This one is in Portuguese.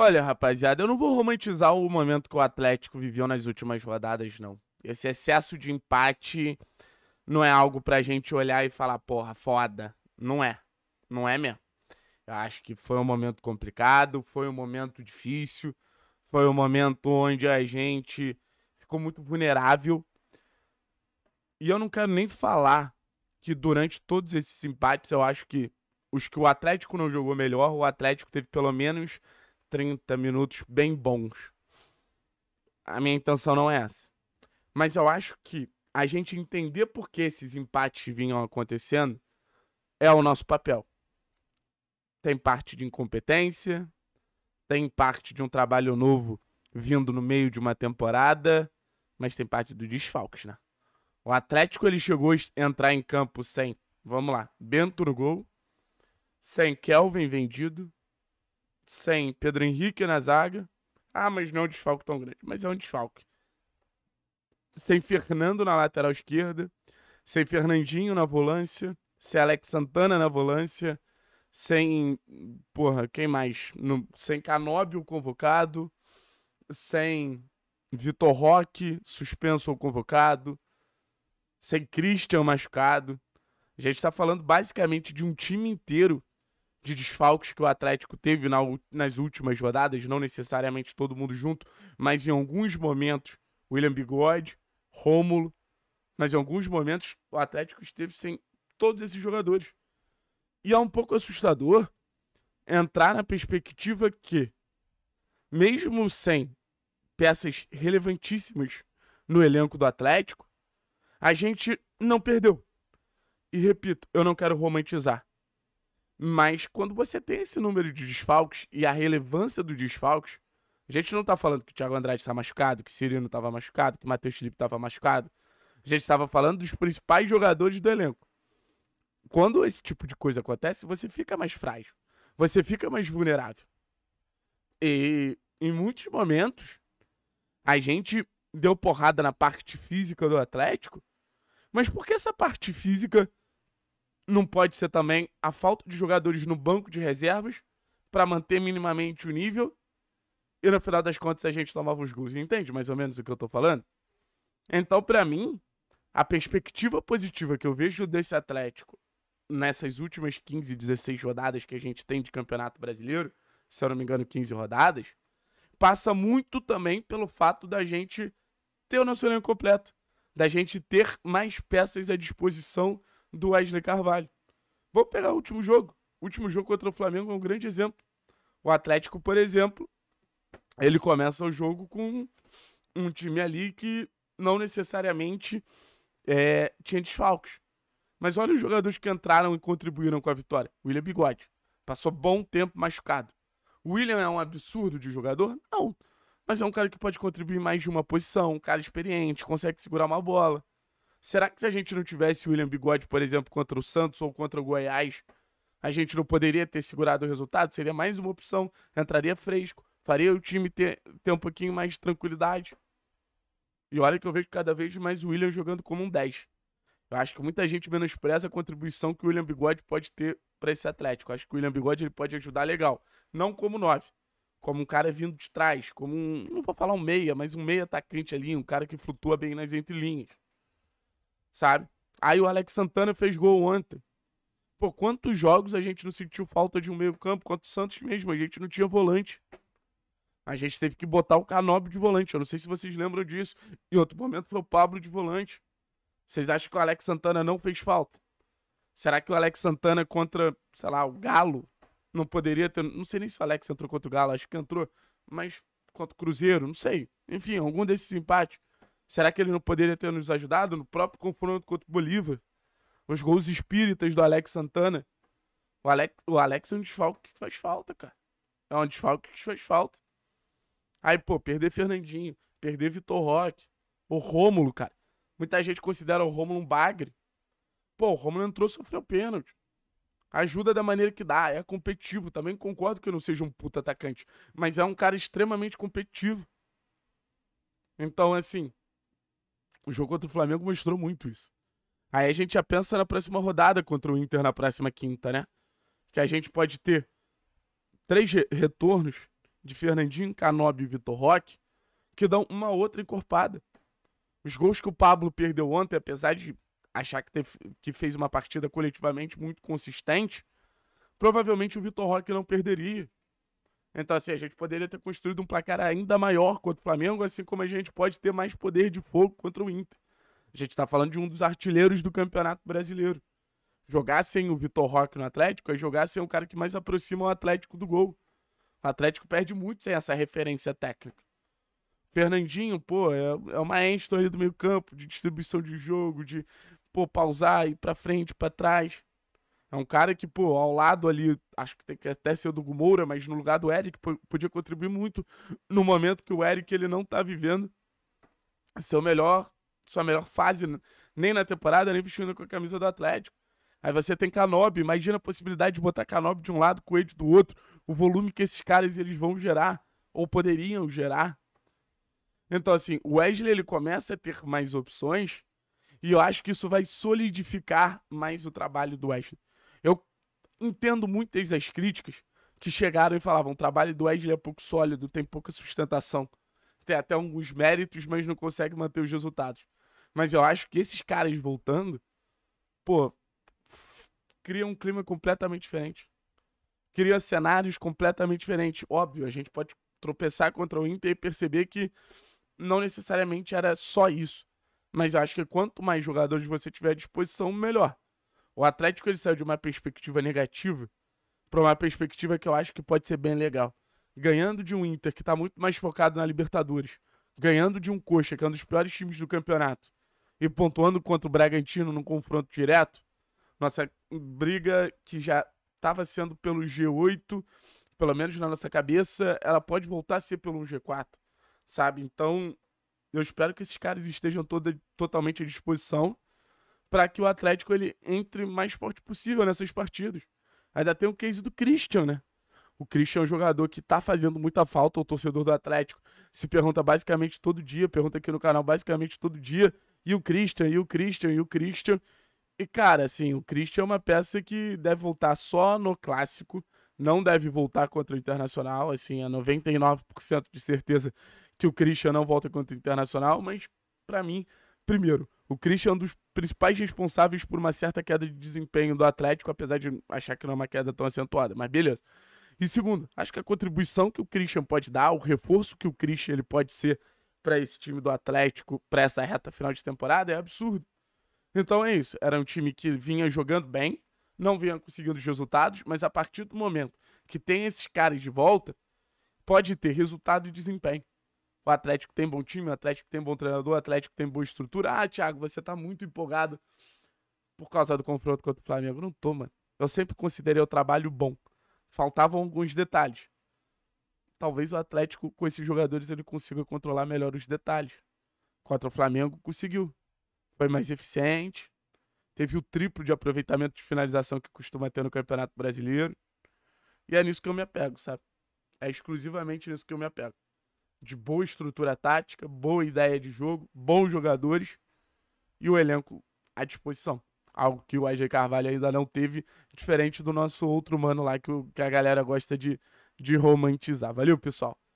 Olha, rapaziada, eu não vou romantizar o momento que o Atlético viveu nas últimas rodadas, não. Esse excesso de empate não é algo pra gente olhar e falar, porra, foda. Não é. Não é mesmo. Eu acho que foi um momento complicado, foi um momento difícil, foi um momento onde a gente ficou muito vulnerável. E eu não quero nem falar que durante todos esses empates, eu acho que os que o Atlético não jogou melhor, o Atlético teve pelo menos 30 minutos bem bons. A minha intenção não é essa. Mas eu acho que a gente entender por que esses empates vinham acontecendo é o nosso papel. Tem parte de incompetência, tem parte de um trabalho novo vindo no meio de uma temporada, mas tem parte do desfalques, né? O Atlético ele chegou a entrar em campo sem, vamos lá, Bento no gol, sem Kelvin vendido, sem Pedro Henrique na zaga. Ah, mas não é um desfalque tão grande. Mas é um desfalque. Sem Fernando na lateral esquerda. Sem Fernandinho na volância. Sem Alex Santana na volância. Sem. Porra, quem mais? No, sem Canóbio convocado. Sem Vitor Roque suspenso ou convocado. Sem Christian machucado. A gente está falando basicamente de um time inteiro de desfalques que o Atlético teve na, nas últimas rodadas, não necessariamente todo mundo junto, mas em alguns momentos, William Bigode, Rômulo, mas em alguns momentos o Atlético esteve sem todos esses jogadores. E é um pouco assustador entrar na perspectiva que, mesmo sem peças relevantíssimas no elenco do Atlético, a gente não perdeu. E repito, eu não quero romantizar. Mas quando você tem esse número de desfalques e a relevância dos desfalques, a gente não tá falando que o Thiago Andrade está machucado, que o Cirino estava machucado, que o Matheus Felipe estava machucado. A gente estava falando dos principais jogadores do elenco. Quando esse tipo de coisa acontece, você fica mais frágil. Você fica mais vulnerável. E em muitos momentos, a gente deu porrada na parte física do Atlético, mas por que essa parte física não pode ser também a falta de jogadores no banco de reservas para manter minimamente o nível. E no final das contas a gente tomava os gols. Entende mais ou menos o que eu tô falando? Então, para mim, a perspectiva positiva que eu vejo desse Atlético nessas últimas 15, 16 rodadas que a gente tem de Campeonato Brasileiro, se eu não me engano, 15 rodadas, passa muito também pelo fato da gente ter o nosso elenco completo, da gente ter mais peças à disposição do Wesley Carvalho. Vou pegar o último jogo. O último jogo contra o Flamengo é um grande exemplo. O Atlético, por exemplo, ele começa o jogo com um time ali que não necessariamente é, tinha desfalques. Mas olha os jogadores que entraram e contribuíram com a vitória. William Bigode. Passou bom tempo machucado. O William é um absurdo de jogador? Não. Mas é um cara que pode contribuir mais de uma posição, um cara experiente, consegue segurar uma bola. Será que se a gente não tivesse William Bigode, por exemplo, contra o Santos ou contra o Goiás, a gente não poderia ter segurado o resultado? Seria mais uma opção, entraria fresco, faria o time ter, ter um pouquinho mais de tranquilidade. E olha que eu vejo cada vez mais o William jogando como um 10. Eu acho que muita gente menospreza a contribuição que o William Bigode pode ter para esse Atlético. Eu acho que o William Bigode ele pode ajudar legal. Não como 9, como um cara vindo de trás, como um, não vou falar um meia, mas um meia atacante ali, um cara que flutua bem nas entrelinhas sabe? Aí o Alex Santana fez gol ontem. Pô, quantos jogos a gente não sentiu falta de um meio-campo? quanto Santos mesmo? A gente não tinha volante. A gente teve que botar o Canobi de volante. Eu não sei se vocês lembram disso. Em outro momento foi o Pablo de volante. Vocês acham que o Alex Santana não fez falta? Será que o Alex Santana contra, sei lá, o Galo não poderia ter. Não sei nem se o Alex entrou contra o Galo, acho que entrou, mas contra o Cruzeiro, não sei. Enfim, algum desses empates. Será que ele não poderia ter nos ajudado no próprio confronto contra o Bolívar? Os gols espíritas do Alex Santana. O Alex, o Alex é um desfalque que faz falta, cara. É um desfalque que faz falta. Aí, pô, perder Fernandinho, perder Vitor Roque, o Rômulo, cara. Muita gente considera o Rômulo um bagre. Pô, o Rômulo entrou, sofreu pênalti. Ajuda da maneira que dá, é competitivo. Também concordo que eu não seja um puta atacante, mas é um cara extremamente competitivo. Então, assim, o jogo contra o Flamengo mostrou muito isso. Aí a gente já pensa na próxima rodada contra o Inter na próxima quinta, né? Que a gente pode ter três retornos de Fernandinho, Canobi e Vitor Roque que dão uma outra encorpada. Os gols que o Pablo perdeu ontem, apesar de achar que, teve, que fez uma partida coletivamente muito consistente, provavelmente o Vitor Roque não perderia. Então, assim, a gente poderia ter construído um placar ainda maior contra o Flamengo, assim como a gente pode ter mais poder de fogo contra o Inter. A gente está falando de um dos artilheiros do Campeonato Brasileiro. Jogar sem o Vitor Roque no Atlético é jogar sem o cara que mais aproxima o Atlético do gol. O Atlético perde muito sem essa referência técnica. Fernandinho, pô, é, é o maestro ali do meio campo, de distribuição de jogo, de, pô, pausar, ir pra frente, para trás. É um cara que, pô, ao lado ali, acho que tem que até ser do Gumoura, mas no lugar do Eric, podia contribuir muito no momento que o Eric ele não tá vivendo seu melhor, sua melhor fase, nem na temporada, nem vestindo com a camisa do Atlético. Aí você tem Canobi, imagina a possibilidade de botar Canobi de um lado, Coelho do outro, o volume que esses caras eles vão gerar, ou poderiam gerar. Então, assim, o Wesley ele começa a ter mais opções, e eu acho que isso vai solidificar mais o trabalho do Wesley. Eu entendo muitas das críticas que chegaram e falavam: o trabalho do Wesley é pouco sólido, tem pouca sustentação, tem até alguns méritos, mas não consegue manter os resultados. Mas eu acho que esses caras voltando, pô, cria um clima completamente diferente. Cria cenários completamente diferentes. Óbvio, a gente pode tropeçar contra o Inter e perceber que não necessariamente era só isso. Mas eu acho que quanto mais jogadores você tiver à disposição, melhor. O Atlético ele saiu de uma perspectiva negativa para uma perspectiva que eu acho que pode ser bem legal. Ganhando de um Inter que está muito mais focado na Libertadores, ganhando de um Coxa, que é um dos piores times do campeonato, e pontuando contra o Bragantino num confronto direto, nossa briga que já estava sendo pelo G8, pelo menos na nossa cabeça, ela pode voltar a ser pelo G4, sabe? Então, eu espero que esses caras estejam toda, totalmente à disposição para que o Atlético ele entre mais forte possível nessas partidas. Ainda tem o case do Christian, né? O Christian é um jogador que tá fazendo muita falta ao torcedor do Atlético. Se pergunta basicamente todo dia, pergunta aqui no canal basicamente todo dia. E o Christian, e o Christian, e o Christian. E, cara, assim, o Christian é uma peça que deve voltar só no clássico, não deve voltar contra o Internacional, assim, é 99% de certeza que o Christian não volta contra o Internacional, mas, para mim, primeiro, o Christian é um dos principais responsáveis por uma certa queda de desempenho do Atlético, apesar de achar que não é uma queda tão acentuada, mas beleza. E segundo, acho que a contribuição que o Christian pode dar, o reforço que o Christian ele pode ser para esse time do Atlético, para essa reta final de temporada, é absurdo. Então é isso. Era um time que vinha jogando bem, não vinha conseguindo os resultados, mas a partir do momento que tem esses caras de volta, pode ter resultado e desempenho o Atlético tem bom time, o Atlético tem bom treinador, o Atlético tem boa estrutura. Ah, Thiago, você tá muito empolgado por causa do confronto contra o Flamengo. Não tô, mano. Eu sempre considerei o trabalho bom. Faltavam alguns detalhes. Talvez o Atlético, com esses jogadores, ele consiga controlar melhor os detalhes. Contra o Flamengo, conseguiu. Foi mais eficiente. Teve o triplo de aproveitamento de finalização que costuma ter no Campeonato Brasileiro. E é nisso que eu me apego, sabe? É exclusivamente nisso que eu me apego de boa estrutura tática, boa ideia de jogo, bons jogadores e o elenco à disposição. Algo que o AG Carvalho ainda não teve, diferente do nosso outro mano lá que, que a galera gosta de, de romantizar. Valeu, pessoal!